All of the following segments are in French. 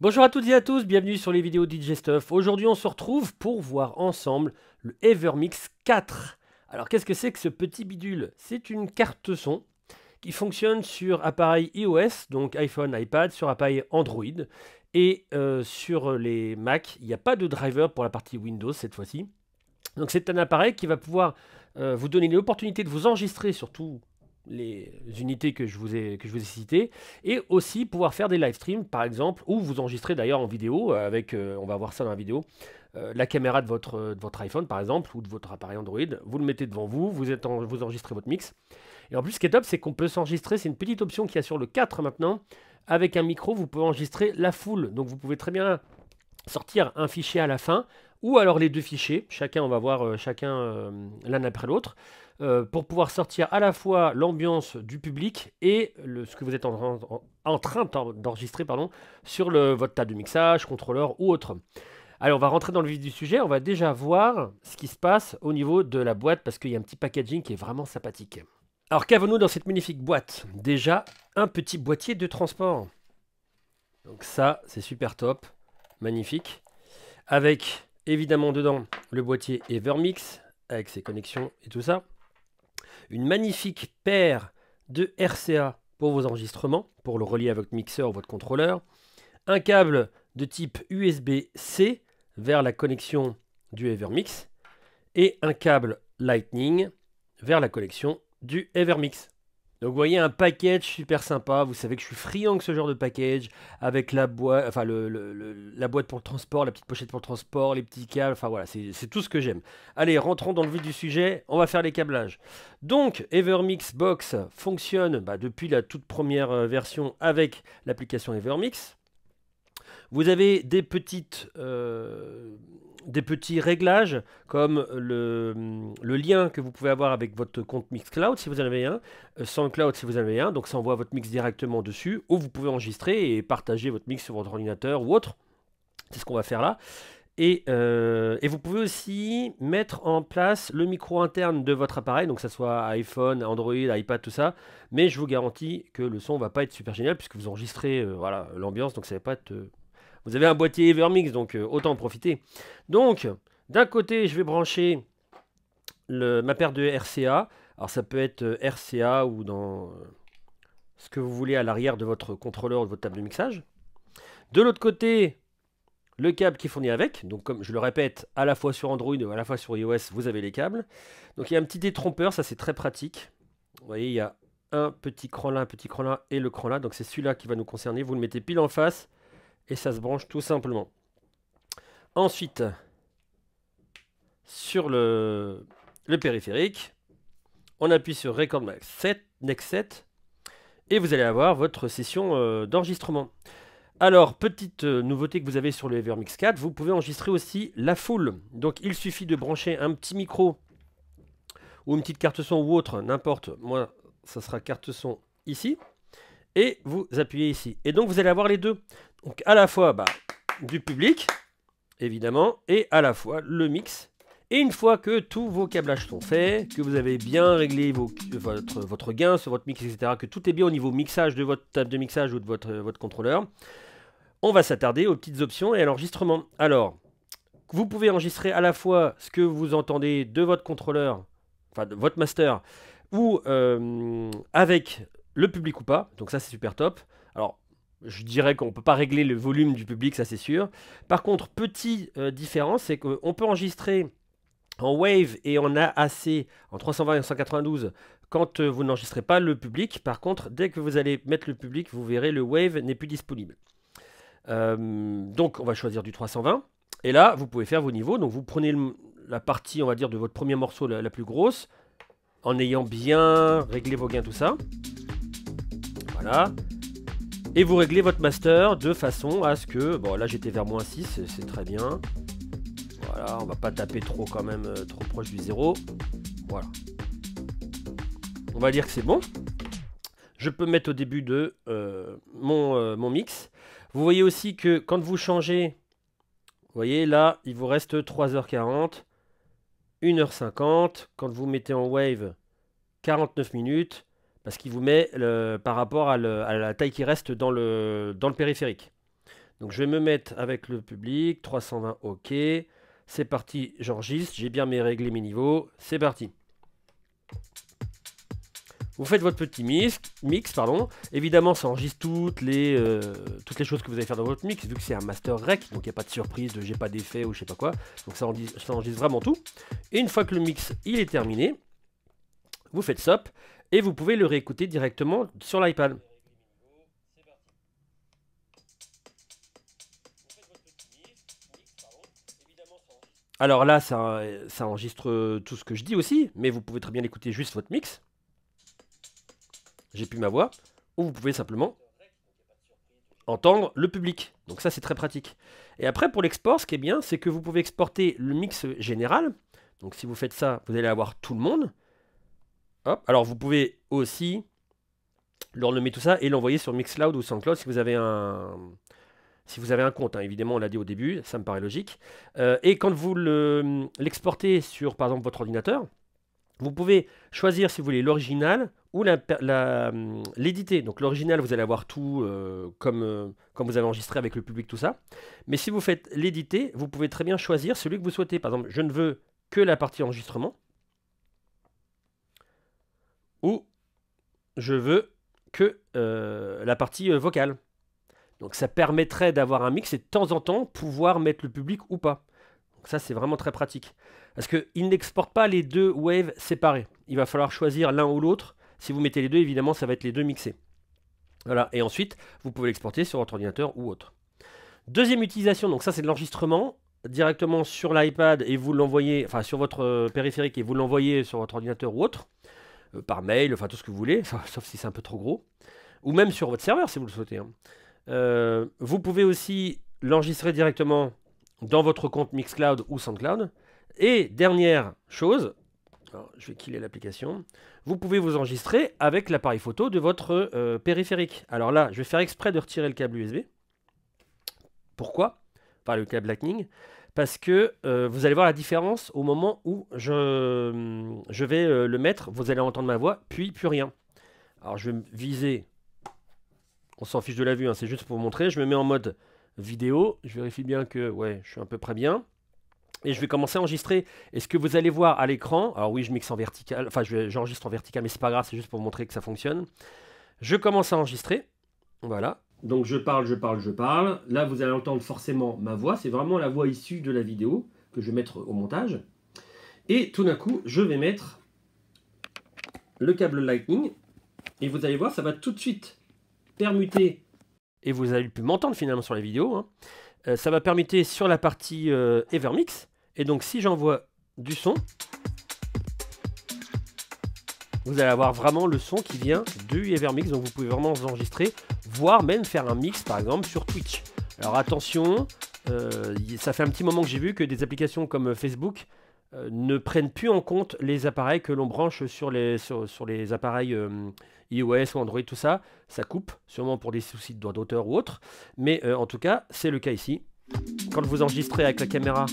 Bonjour à toutes et à tous, bienvenue sur les vidéos DJ Stuff. Aujourd'hui on se retrouve pour voir ensemble le Evermix 4. Alors qu'est-ce que c'est que ce petit bidule C'est une carte son qui fonctionne sur appareil iOS, donc iPhone, iPad, sur appareil Android. Et euh, sur les Mac, il n'y a pas de driver pour la partie Windows cette fois-ci. Donc c'est un appareil qui va pouvoir euh, vous donner l'opportunité de vous enregistrer surtout les unités que je vous ai, que je vous ai citées, et aussi pouvoir faire des live streams, par exemple, ou vous enregistrer d'ailleurs en vidéo, euh, avec, euh, on va voir ça dans la vidéo, euh, la caméra de votre, de votre iPhone, par exemple, ou de votre appareil Android, vous le mettez devant vous, vous, êtes en, vous enregistrez votre mix. Et en plus, ce qui est top, c'est qu'on peut s'enregistrer, c'est une petite option qui y a sur le 4 maintenant, avec un micro, vous pouvez enregistrer la foule, donc vous pouvez très bien sortir un fichier à la fin, ou alors les deux fichiers, chacun, on va voir chacun l'un après l'autre, euh, pour pouvoir sortir à la fois l'ambiance du public et ce que vous êtes en, train d'enregistrer pardon, sur votre table de mixage, contrôleur ou autre. Allez, on va rentrer dans le vif du sujet. On va déjà voir ce qui se passe au niveau de la boîte parce qu'il y a un petit packaging qui est vraiment sympathique. Alors qu'avons-nous dans cette magnifique boîte Déjà, un petit boîtier de transport. Donc ça, c'est super top, magnifique. Avec évidemment dedans le boîtier Evermix avec ses connexions et tout ça une magnifique paire de RCA pour vos enregistrements, pour le relier à votre mixeur ou votre contrôleur, un câble de type USB-C vers la connexion du Evermix et un câble Lightning vers la connexion du Evermix. Donc vous voyez un package super sympa, vous savez que je suis friand de ce genre de package, avec la, boîte, enfin, la boîte pour le transport, la petite pochette pour le transport, les petits câbles, enfin voilà, c'est tout ce que j'aime. Allez, rentrons dans le vif du sujet, on va faire les câblages. Donc Evermix Box fonctionne bah, depuis la toute première euh, version avec l'application Evermix. Vous avez des petites... Euh, des petits réglages comme le, lien que vous pouvez avoir avec votre compte Mixcloud si vous en avez un, euh, SoundCloud si vous en avez un, donc ça envoie votre mix directement dessus, ou vous pouvez enregistrer et partager votre mix sur votre ordinateur ou autre. C'est ce qu'on va faire là. Et, euh, vous pouvez aussi mettre en place le micro interne de votre appareil, donc ça soit iPhone, Android, iPad, tout ça. Mais je vous garantis que le son ne va pas être super génial puisque vous enregistrez euh, voilà l'ambiance, donc ça ne va pas être vous avez un boîtier Evermix, donc euh, autant en profiter. Donc, d'un côté, je vais brancher le, ma paire de RCA. Alors, ça peut être euh, RCA ou dans euh, ce que vous voulez à l'arrière de votre contrôleur ou de votre table de mixage. De l'autre côté, le câble qui est fourni avec. Donc, comme je le répète, à la fois sur Android ou à la fois sur iOS, vous avez les câbles. Donc, il y a un petit détrompeur, ça c'est très pratique. Vous voyez, il y a un petit cran là, un petit cran là et le cran là. Donc, c'est celui-là qui va nous concerner. Vous le mettez pile en face et ça se branche tout simplement. Ensuite, sur le, périphérique, on appuie sur Record 7, Next 7 et vous allez avoir votre session euh, d'enregistrement. Alors, petite euh, nouveauté que vous avez sur le Evermix 4, vous pouvez enregistrer aussi la foule. Donc, il suffit de brancher un petit micro ou une petite carte son ou autre, n'importe. Moi, ça sera carte son ici. Et vous appuyez ici. Et donc, vous allez avoir les deux. Donc à la fois bah, du public, évidemment, et à la fois le mix. Et une fois que tous vos câblages sont faits, que vous avez bien réglé votre, votre, gain sur votre mix, etc., que tout est bien au niveau mixage de votre table de mixage ou de votre, votre contrôleur, on va s'attarder aux petites options et à l'enregistrement. Alors, vous pouvez enregistrer à la fois ce que vous entendez de votre contrôleur, enfin de votre master, ou euh, avec le public ou pas. Donc ça, c'est super top. Alors, je dirais qu'on ne peut pas régler le volume du public, ça c'est sûr. Par contre, petite euh, différence, c'est qu'on peut enregistrer en Wave et en AAC, en 320 et en 192, quand euh, vous n'enregistrez pas le public. Par contre, dès que vous allez mettre le public, vous verrez le Wave n'est plus disponible. Euh, donc on va choisir du 320. Et là, vous pouvez faire vos niveaux. Donc vous prenez la partie, on va dire, de votre premier morceau la plus grosse, en ayant bien réglé vos gains, tout ça. Voilà. Et vous réglez votre master de façon à ce que, bon là j'étais vers moins 6, c'est très bien. Voilà, on va pas taper trop quand même, euh, trop proche du zéro. Voilà. On va dire que c'est bon. Je peux mettre au début de euh, mon, euh, mon mix. Vous voyez aussi que quand vous changez, vous voyez là, il vous reste 3h40, 1h50. Quand vous mettez en wave, 49 minutes. Ce qui vous met par rapport à, la taille qui reste dans le, dans le périphérique. Donc je vais me mettre avec le public, 320 OK. C'est parti, j'enregistre, j'ai bien mes réglés, mes niveaux, c'est parti. Vous faites votre petit mix, mix pardon. évidemment ça enregistre toutes les, euh, toutes les choses que vous allez faire dans votre mix, vu que c'est un master rec, donc il n'y a pas de surprise de j'ai pas d'effet ou je sais pas quoi, donc ça enregistre, ça enregistre vraiment tout. Et une fois que le mix il est terminé, vous faites SOP, et vous pouvez le réécouter directement sur l'iPad. Alors là, ça, enregistre tout ce que je dis aussi, mais vous pouvez très bien écouter juste votre mix. J'ai pu ma voix. Ou vous pouvez simplement entendre le public. Donc ça, c'est très pratique. Et après, pour l'export, ce qui est bien, c'est que vous pouvez exporter le mix général. Donc si vous faites ça, vous allez avoir tout le monde. Alors vous pouvez aussi leur nommer tout ça et l'envoyer sur Mixcloud ou SoundCloud si vous avez un, si vous avez un compte. Hein. Évidemment, on l'a dit au début, ça me paraît logique. Euh, et quand vous l'exportez sur, par exemple, votre ordinateur, vous pouvez choisir si vous voulez l'original ou hum, l'éditer. Donc l'original, vous allez avoir tout euh, comme, euh, comme vous avez enregistré avec le public, tout ça. Mais si vous faites l'éditer, vous pouvez très bien choisir celui que vous souhaitez. Par exemple, je ne veux que la partie enregistrement ou je veux que euh, la partie euh, vocale. Donc ça permettrait d'avoir un mix et de temps en temps pouvoir mettre le public ou pas. Donc ça c'est vraiment très pratique. Parce qu'il n'exporte pas les deux waves séparés. Il va falloir choisir l'un ou l'autre. Si vous mettez les deux, évidemment, ça va être les deux mixés. Voilà, et ensuite, vous pouvez l'exporter sur votre ordinateur ou autre. Deuxième utilisation, donc ça c'est de l'enregistrement directement sur l'iPad et vous l'envoyez, enfin sur votre euh, périphérique et vous l'envoyez sur votre ordinateur ou autre. Euh, par mail, enfin tout ce que vous voulez, sauf si c'est un peu trop gros, ou même sur votre serveur si vous le souhaitez. Hein. Euh, vous pouvez aussi l'enregistrer directement dans votre compte Mixcloud ou SoundCloud. Et dernière chose, je vais killer l'application. Vous pouvez vous enregistrer avec l'appareil photo de votre euh, périphérique. Alors là, je vais faire exprès de retirer le câble USB. Pourquoi Par le câble Lightning parce que euh, vous allez voir la différence au moment où je, vais euh, le mettre, vous allez entendre ma voix, puis plus rien. Alors je vais viser, on s'en fiche de la vue, hein, c'est juste pour vous montrer, je me mets en mode vidéo, je vérifie bien que ouais, je suis à peu près bien, et je vais commencer à enregistrer. est ce que vous allez voir à l'écran, alors oui je mixe en vertical, enfin j'enregistre en vertical mais c'est pas grave, c'est juste pour montrer que ça fonctionne. Je commence à enregistrer, voilà, donc je parle, je parle, je parle. Là, vous allez entendre forcément ma voix. C'est vraiment la voix issue de la vidéo que je vais mettre au montage. Et tout d'un coup, je vais mettre le câble Lightning. Et vous allez voir, ça va tout de suite permuter. Et vous allez pu m'entendre finalement sur la vidéo. Hein, euh, ça va permuter sur la partie euh, Evermix. Et donc si j'envoie du son, vous allez avoir vraiment le son qui vient du Evermix, donc vous pouvez vraiment vous enregistrer, voire même faire un mix par exemple sur Twitch. Alors attention, euh, ça fait un petit moment que j'ai vu que des applications comme Facebook euh, ne prennent plus en compte les appareils que l'on branche sur les, appareils euh, iOS ou Android, tout ça. Ça coupe, sûrement pour des soucis de droits d'auteur ou autre. Mais en tout cas, c'est le cas ici. Quand vous enregistrez avec la caméra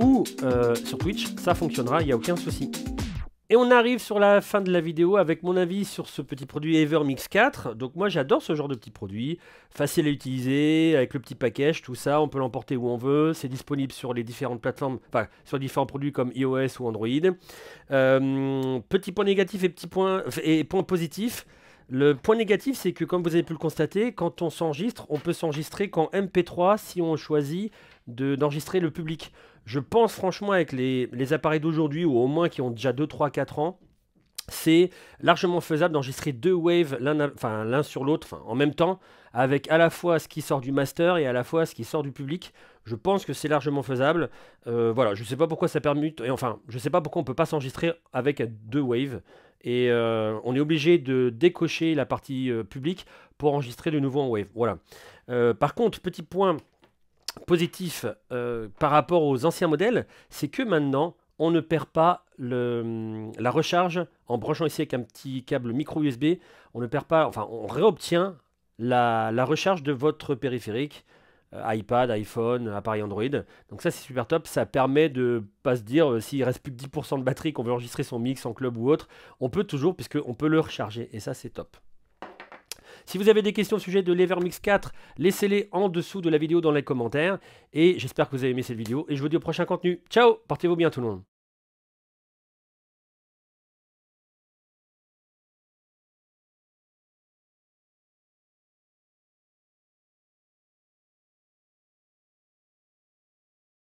ou sur Twitch, ça fonctionnera, il n'y a aucun souci. Et on arrive sur la fin de la vidéo avec mon avis sur ce petit produit Evermix 4. Donc moi j'adore ce genre de petit produit, facile à utiliser, avec le petit package, tout ça, on peut l'emporter où on veut, c'est disponible sur les différentes plateformes, enfin sur différents produits comme iOS ou Android. Euh, petit point négatif et petit point, et positif, le point négatif, c'est que comme vous avez pu le constater, quand on s'enregistre, on peut s'enregistrer qu'en MP3 si on choisit d'enregistrer le public. Je pense franchement avec les, appareils d'aujourd'hui, ou au moins qui ont déjà 2, 3, 4 ans, c'est largement faisable d'enregistrer deux waves l'un sur l'autre, en même temps, avec à la fois ce qui sort du master et à la fois ce qui sort du public. Je pense que c'est largement faisable. Euh, voilà, je sais pas pourquoi ça permute. Et enfin, je sais pas pourquoi on ne peut pas s'enregistrer avec deux waves. Et euh, on est obligé de décocher la partie euh, publique pour enregistrer de nouveau en wave. Voilà. par contre, petit point positif euh, par rapport aux anciens modèles, c'est que maintenant, on ne perd pas le, hum, la recharge en branchant ici avec un petit câble micro USB. On ne perd pas, enfin, on réobtient la, recharge de votre périphérique, euh, iPad, iPhone, appareil Android. Donc ça, c'est super top. Ça permet de pas se dire euh, s'il reste plus que 10% de batterie, qu'on veut enregistrer son mix en club ou autre, on peut toujours, puisque on peut le recharger. Et ça, c'est top. Si vous avez des questions au sujet de l'Evermix 4, laissez-les en dessous de la vidéo dans les commentaires. Et j'espère que vous avez aimé cette vidéo. Et je vous dis au prochain contenu. Ciao Portez-vous bien tout le monde